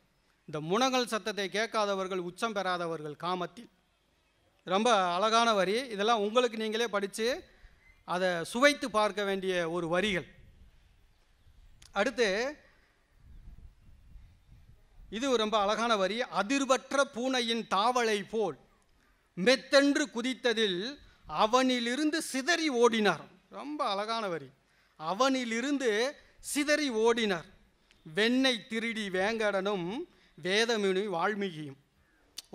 இந்த முனங்கள் சத்தத்தை கேட்காதவர்கள் உச்சம் பெறாதவர்கள் காமத்தில் ரொம்ப அழகான வரி இதெல்லாம் உங்களுக்கு நீங்களே படித்து அதை சுவைத்து பார்க்க வேண்டிய ஒரு வரிகள் அடுத்து இது ரொம்ப அழகான வரி அதிர்வற்ற பூனையின் தாவலை போல் மெத்தென்று குதித்ததில் அவனிலிருந்து சிதறி ஓடினார் ரொம்ப அழகான வரி அவனிலிருந்து சிதறி ஓடினார் வெண்ணை திருடி வேங்கடனும் வேதமினி வால்மீகியும்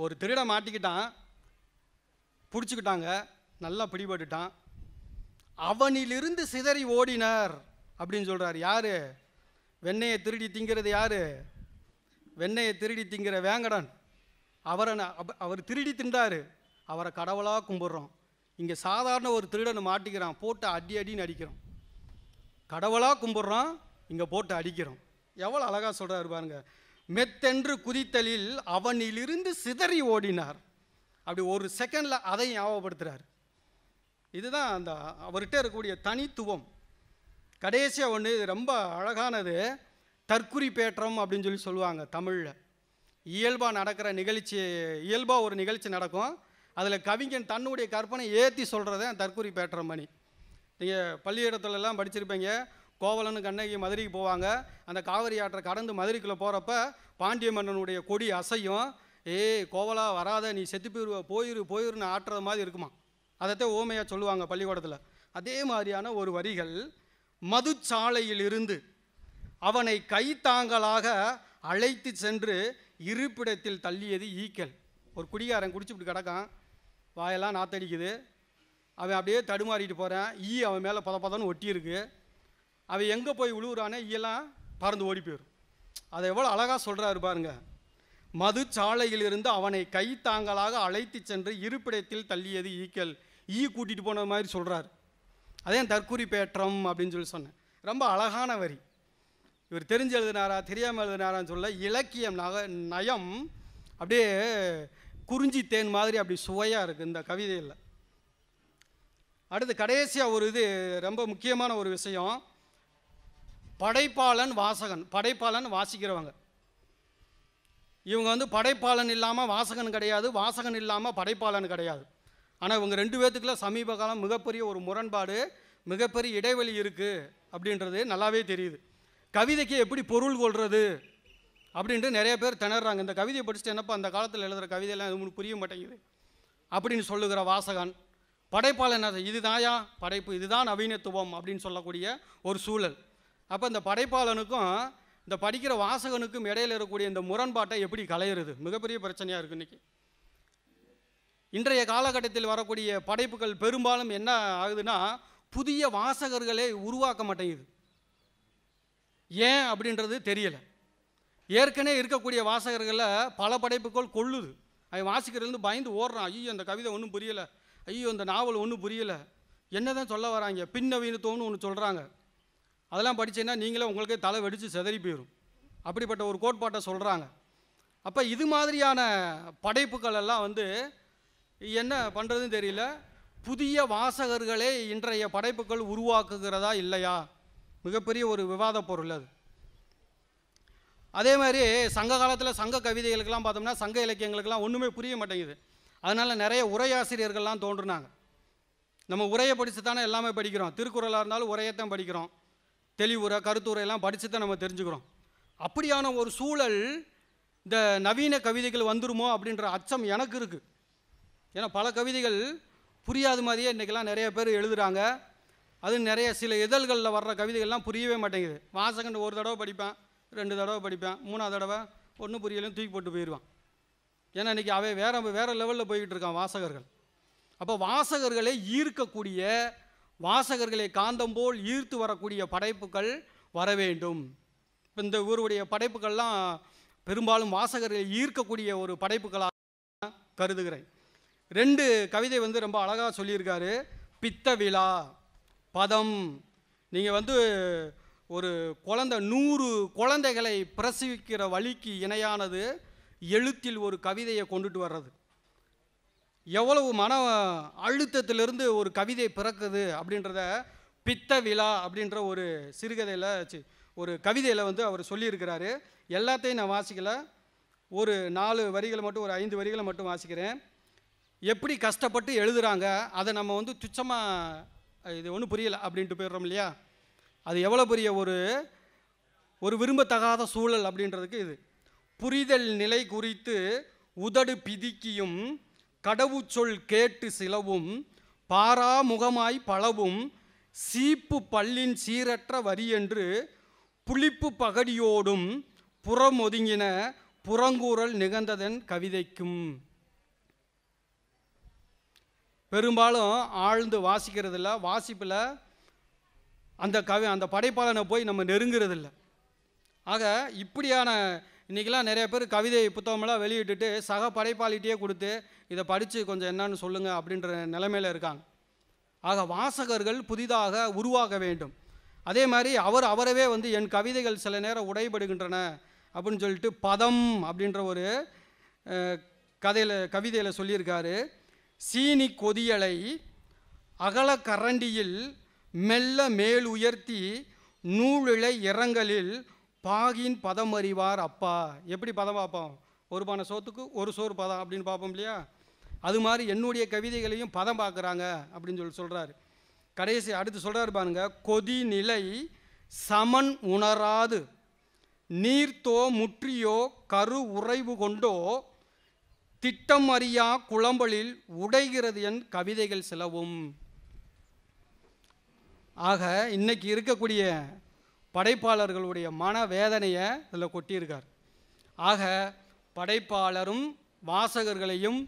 ஒரு திருட மாட்டிக்கிட்டான் பிடிச்சிக்கிட்டாங்க நல்லா பிடிபட்டுட்டான் அவனிலிருந்து சிதறி ஓடினார் அப்படின்னு சொல்கிறார் யார் வெண்ணையை திருடி திங்கிறது யார் வெண்ணையை திருடி திங்கிற வேங்கடன் அவரை அவர் திருடி திண்டார் அவரை கடவுளாக கும்பிட்றோம் இங்கே சாதாரண ஒரு திருடனை மாட்டிக்கிறான் போட்டு அடி அடின்னு அடிக்கிறோம் கடவுளாக கும்பிட்றோம் இங்கே போட்டு அடிக்கிறோம் எவ்வளோ அழகாக சொல்கிறாரு பாருங்கள் மெத்தென்று குதித்தலில் அவனிலிருந்து சிதறி ஓடினார் அப்படி ஒரு செகண்டில் அதை ஞாபகப்படுத்துகிறார் இதுதான் அந்த அவர்கிட்ட இருக்கக்கூடிய தனித்துவம் கடைசியாக ஒன்று ரொம்ப அழகானது தற்குறி பேற்றம் அப்படின்னு சொல்லி சொல்லுவாங்க தமிழில் இயல்பாக நடக்கிற நிகழ்ச்சி இயல்பாக ஒரு நிகழ்ச்சி நடக்கும் அதில் கவிஞன் தன்னுடைய கற்பனை ஏற்றி சொல்கிறது தற்குறி பேற்றம் பண்ணி நீங்கள் பள்ளியிடத்துலலாம் படிச்சிருப்பீங்க கோவலனு கண்ணகி மதுரைக்கு போவாங்க அந்த காவிரி ஆற்றை கடந்து மதுரைக்குள்ளே போகிறப்ப பாண்டிய மன்னனுடைய கொடி அசையும் ஏ கோவலா வராத நீ செத்து போயிருவ போயிரு போயிருன்னு ஆட்டுறது மாதிரி இருக்குமா அதைத்தே ஓமையாக சொல்லுவாங்க பள்ளிக்கூடத்தில் அதே மாதிரியான ஒரு வரிகள் இருந்து அவனை கைத்தாங்கலாக அழைத்து சென்று இருப்பிடத்தில் தள்ளியது ஈக்கல் ஒரு குடிகாரன் குடிச்சுட்டு கிடக்கான் வாயெல்லாம் நாத்தடிக்குது அவன் அப்படியே தடுமாறிட்டு போகிறேன் ஈ அவன் மேலே பத பதன்னு ஒட்டியிருக்கு அவை எங்கே போய் விழுவுறானே ஈயெல்லாம் பறந்து ஓடி போயிடும் அதை எவ்வளோ அழகாக சொல்கிறாரு பாருங்க மது சாலையிலிருந்து அவனை கை தாங்களாக அழைத்து சென்று இருப்பிடத்தில் தள்ளியது ஈக்கல் ஈ கூட்டிகிட்டு போன மாதிரி சொல்கிறார் அதே தற்குறி பேற்றம் அப்படின்னு சொல்லி சொன்னேன் ரொம்ப அழகான வரி இவர் தெரிஞ்சு எழுதினாரா தெரியாமல் எழுதினாரான்னு சொல்ல இலக்கியம் நக நயம் அப்படியே குறிஞ்சி தேன் மாதிரி அப்படி சுவையாக இருக்குது இந்த கவிதையில் அடுத்து கடைசியாக ஒரு இது ரொம்ப முக்கியமான ஒரு விஷயம் படைப்பாளன் வாசகன் படைப்பாளன் வாசிக்கிறவங்க இவங்க வந்து படைப்பாளன் இல்லாமல் வாசகன் கிடையாது வாசகன் இல்லாமல் படைப்பாளன் கிடையாது ஆனால் இவங்க ரெண்டு பேர்த்துக்குள்ள சமீப காலம் மிகப்பெரிய ஒரு முரண்பாடு மிகப்பெரிய இடைவெளி இருக்குது அப்படின்றது நல்லாவே தெரியுது கவிதைக்கு எப்படி பொருள் கொள்வது அப்படின்ட்டு நிறைய பேர் திணறாங்க இந்த கவிதையை படிச்சுட்டு என்னப்பா அந்த காலத்தில் எழுதுகிற கவிதையெல்லாம் எதுவும் புரிய மாட்டேங்குது அப்படின்னு சொல்லுகிற வாசகன் படைப்பாளன் இதுதாயா படைப்பு இதுதான் நவீனத்துவம் அப்படின்னு சொல்லக்கூடிய ஒரு சூழல் அப்போ இந்த படைப்பாளனுக்கும் இந்த படிக்கிற வாசகனுக்கும் இடையில் இருக்கக்கூடிய இந்த முரண்பாட்டை எப்படி கலையிறது மிகப்பெரிய பிரச்சனையாக இருக்குது இன்றைக்கி இன்றைய காலகட்டத்தில் வரக்கூடிய படைப்புகள் பெரும்பாலும் என்ன ஆகுதுன்னா புதிய வாசகர்களே உருவாக்க மாட்டேங்குது ஏன் அப்படின்றது தெரியலை ஏற்கனவே இருக்கக்கூடிய வாசகர்களை பல படைப்புகள் கொள்ளுது அவன் வாசிக்கிறதுலேருந்து பயந்து ஓடுறான் ஐயோ அந்த கவிதை ஒன்றும் புரியலை ஐயோ இந்த நாவல் ஒன்றும் புரியலை என்ன தான் சொல்ல வராங்க பின்னவீனத்தோன்னு ஒன்று சொல்கிறாங்க அதெல்லாம் படித்தீங்கன்னா நீங்களே உங்களுக்கே தலை வெடித்து செதறி போயிடும் அப்படிப்பட்ட ஒரு கோட்பாட்டை சொல்கிறாங்க அப்போ இது மாதிரியான படைப்புகள் எல்லாம் வந்து என்ன பண்ணுறதுன்னு தெரியல புதிய வாசகர்களே இன்றைய படைப்புகள் உருவாக்குகிறதா இல்லையா மிகப்பெரிய ஒரு விவாத பொருள் அது அதே மாதிரி சங்க காலத்தில் சங்க கவிதைகளுக்கெல்லாம் பார்த்தோம்னா சங்க இலக்கியங்களுக்கெல்லாம் ஒன்றுமே புரிய மாட்டேங்குது அதனால் நிறைய உரையாசிரியர்கள்லாம் தோன்றுனாங்க நம்ம உரையை படித்து தானே எல்லாமே படிக்கிறோம் திருக்குறளாக இருந்தாலும் உரையைத்தான் படிக்கிறோம் தெளிவுரை கருத்துரை எல்லாம் படித்து தான் நம்ம தெரிஞ்சுக்கிறோம் அப்படியான ஒரு சூழல் இந்த நவீன கவிதைகள் வந்துருமோ அப்படின்ற அச்சம் எனக்கு இருக்குது ஏன்னா பல கவிதைகள் புரியாத மாதிரியே இன்றைக்கெல்லாம் நிறைய பேர் எழுதுகிறாங்க அது நிறைய சில இதழ்களில் வர்ற கவிதைகள்லாம் புரியவே மாட்டேங்குது வாசகண்டு ஒரு தடவை படிப்பேன் ரெண்டு தடவை படிப்பேன் மூணாவது தடவை ஒன்றும் புரியலையும் தூக்கி போட்டு போயிடுவான் ஏன்னா இன்றைக்கி அவன் வேறு வேறு லெவலில் போய்கிட்டு இருக்கான் வாசகர்கள் அப்போ வாசகர்களை ஈர்க்கக்கூடிய வாசகர்களை காந்தம் போல் ஈர்த்து வரக்கூடிய படைப்புகள் வர வேண்டும் இந்த இவருடைய படைப்புகள்லாம் பெரும்பாலும் வாசகர்களை ஈர்க்கக்கூடிய ஒரு படைப்புகளாக கருதுகிறேன் ரெண்டு கவிதை வந்து ரொம்ப அழகாக சொல்லியிருக்காரு பித்த விழா பதம் நீங்கள் வந்து ஒரு குழந்தை நூறு குழந்தைகளை பிரசவிக்கிற வழிக்கு இணையானது எழுத்தில் ஒரு கவிதையை கொண்டுட்டு வர்றது எவ்வளவு மன அழுத்தத்திலிருந்து ஒரு கவிதை பிறக்குது அப்படின்றத பித்த விழா அப்படின்ற ஒரு சிறுகதையில் ஒரு கவிதையில் வந்து அவர் சொல்லியிருக்கிறாரு எல்லாத்தையும் நான் வாசிக்கலை ஒரு நாலு வரிகளை மட்டும் ஒரு ஐந்து வரிகளை மட்டும் வாசிக்கிறேன் எப்படி கஷ்டப்பட்டு எழுதுகிறாங்க அதை நம்ம வந்து துச்சமாக இது ஒன்றும் புரியலை அப்படின்ட்டு போயிடுறோம் இல்லையா அது எவ்வளோ பெரிய ஒரு ஒரு விரும்பத்தகாத சூழல் அப்படின்றதுக்கு இது புரிதல் நிலை குறித்து உதடு பிதிக்கியும் கடவுச்சொல் கேட்டு சிலவும் பாராமுகமாய் பழவும் சீப்பு பல்லின் சீரற்ற வரியென்று புளிப்பு பகடியோடும் ஒதுங்கின புறங்கூறல் நிகழ்ந்ததன் கவிதைக்கும் பெரும்பாலும் ஆழ்ந்து வாசிக்கிறதில்ல வாசிப்பில் அந்த கவி அந்த படைப்பாளனை போய் நம்ம நெருங்கிறதில்ல ஆக இப்படியான இன்றைக்கெல்லாம் நிறைய பேர் கவிதை புத்தகமெல்லாம் வெளியிட்டுட்டு சக படைப்பாளிட்டியே கொடுத்து இதை படித்து கொஞ்சம் என்னன்னு சொல்லுங்கள் அப்படின்ற நிலைமையில் இருக்காங்க ஆக வாசகர்கள் புதிதாக உருவாக வேண்டும் அதே மாதிரி அவர் அவரவே வந்து என் கவிதைகள் சில நேரம் உடைபடுகின்றன அப்படின்னு சொல்லிட்டு பதம் அப்படின்ற ஒரு கதையில் கவிதையில் சொல்லியிருக்காரு சீனி கொதியலை அகல கரண்டியில் மெல்ல உயர்த்தி நூலிழை இறங்கலில் பாகின் பதம் அறிவார் அப்பா எப்படி பதம் பார்ப்போம் ஒரு பானை சோத்துக்கு ஒரு சோறு பதம் அப்படின்னு பார்ப்போம் இல்லையா அது மாதிரி என்னுடைய கவிதைகளையும் பதம் பார்க்குறாங்க அப்படின்னு சொல்லி சொல்கிறார் கடைசி அடுத்து சொல்கிறார் பாருங்க கொதி நிலை சமன் உணராது நீர்த்தோ முற்றியோ கரு உறைவு கொண்டோ திட்டம் அறியா குளம்பலில் உடைகிறது என் கவிதைகள் சிலவும் ஆக இன்னைக்கு இருக்கக்கூடிய படைப்பாளர்களுடைய மன வேதனையை இதில் கொட்டியிருக்கார் ஆக படைப்பாளரும் வாசகர்களையும்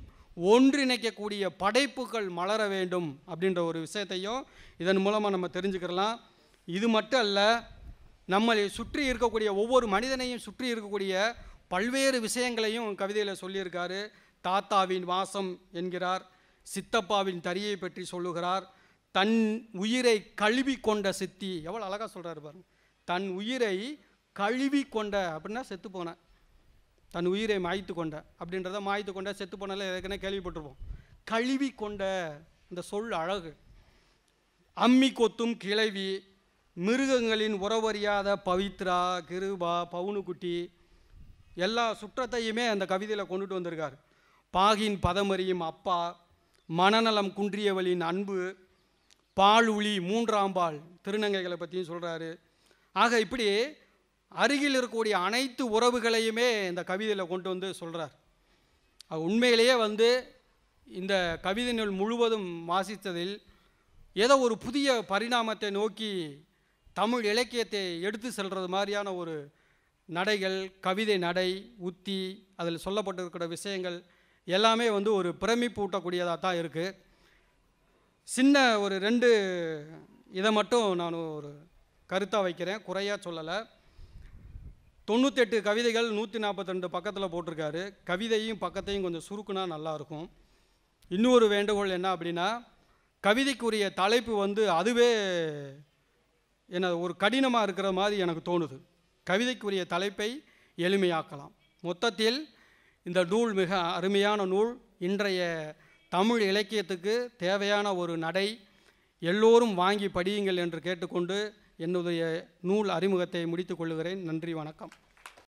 ஒன்றிணைக்கக்கூடிய படைப்புகள் மலர வேண்டும் அப்படின்ற ஒரு விஷயத்தையும் இதன் மூலமாக நம்ம தெரிஞ்சுக்கிறலாம் இது மட்டும் அல்ல நம்மளை சுற்றி இருக்கக்கூடிய ஒவ்வொரு மனிதனையும் சுற்றி இருக்கக்கூடிய பல்வேறு விஷயங்களையும் கவிதையில் சொல்லியிருக்காரு தாத்தாவின் வாசம் என்கிறார் சித்தப்பாவின் தரியை பற்றி சொல்லுகிறார் தன் உயிரை கழுவி கொண்ட சித்தி எவ்வளோ அழகாக சொல்கிறார் பாருங்கள் தன் உயிரை கழுவி கொண்ட அப்படின்னா செத்து போனேன் தன் உயிரை மாய்த்து கொண்ட அப்படின்றத மாய்த்து கொண்ட செத்து போனால ஏற்கனவே கேள்விப்பட்டிருப்போம் கழுவி கொண்ட இந்த சொல் அழகு அம்மி கொத்தும் கிளவி மிருகங்களின் உறவறியாத பவித்ரா கிருபா பவுனுக்குட்டி எல்லா சுற்றத்தையுமே அந்த கவிதையில் கொண்டுட்டு வந்திருக்கார் பாகின் பதமறியும் அப்பா மனநலம் குன்றியவளின் அன்பு பால் உளி மூன்றாம் பால் திருநங்கைகளை பற்றியும் சொல்கிறாரு ஆக இப்படி அருகில் இருக்கக்கூடிய அனைத்து உறவுகளையுமே இந்த கவிதையில் கொண்டு வந்து சொல்கிறார் உண்மையிலேயே வந்து இந்த கவிதை நூல் முழுவதும் வாசித்ததில் ஏதோ ஒரு புதிய பரிணாமத்தை நோக்கி தமிழ் இலக்கியத்தை எடுத்து செல்கிறது மாதிரியான ஒரு நடைகள் கவிதை நடை உத்தி அதில் சொல்லப்பட்டிருக்கிற விஷயங்கள் எல்லாமே வந்து ஒரு பிரமிப்பு ஊட்டக்கூடியதாக தான் இருக்குது சின்ன ஒரு ரெண்டு இதை மட்டும் நான் ஒரு கருத்தாக வைக்கிறேன் குறையாக சொல்லலை தொண்ணூத்தெட்டு கவிதைகள் நூற்றி நாற்பத்தெண்டு பக்கத்தில் போட்டிருக்காரு கவிதையும் பக்கத்தையும் கொஞ்சம் சுருக்குனா நல்லாயிருக்கும் இன்னொரு வேண்டுகோள் என்ன அப்படின்னா கவிதைக்குரிய தலைப்பு வந்து அதுவே என்ன ஒரு கடினமாக இருக்கிற மாதிரி எனக்கு தோணுது கவிதைக்குரிய தலைப்பை எளிமையாக்கலாம் மொத்தத்தில் இந்த நூல் மிக அருமையான நூல் இன்றைய தமிழ் இலக்கியத்துக்கு தேவையான ஒரு நடை எல்லோரும் வாங்கி படியுங்கள் என்று கேட்டுக்கொண்டு என்னுடைய நூல் அறிமுகத்தை முடித்துக் கொள்ளுகிறேன் நன்றி வணக்கம்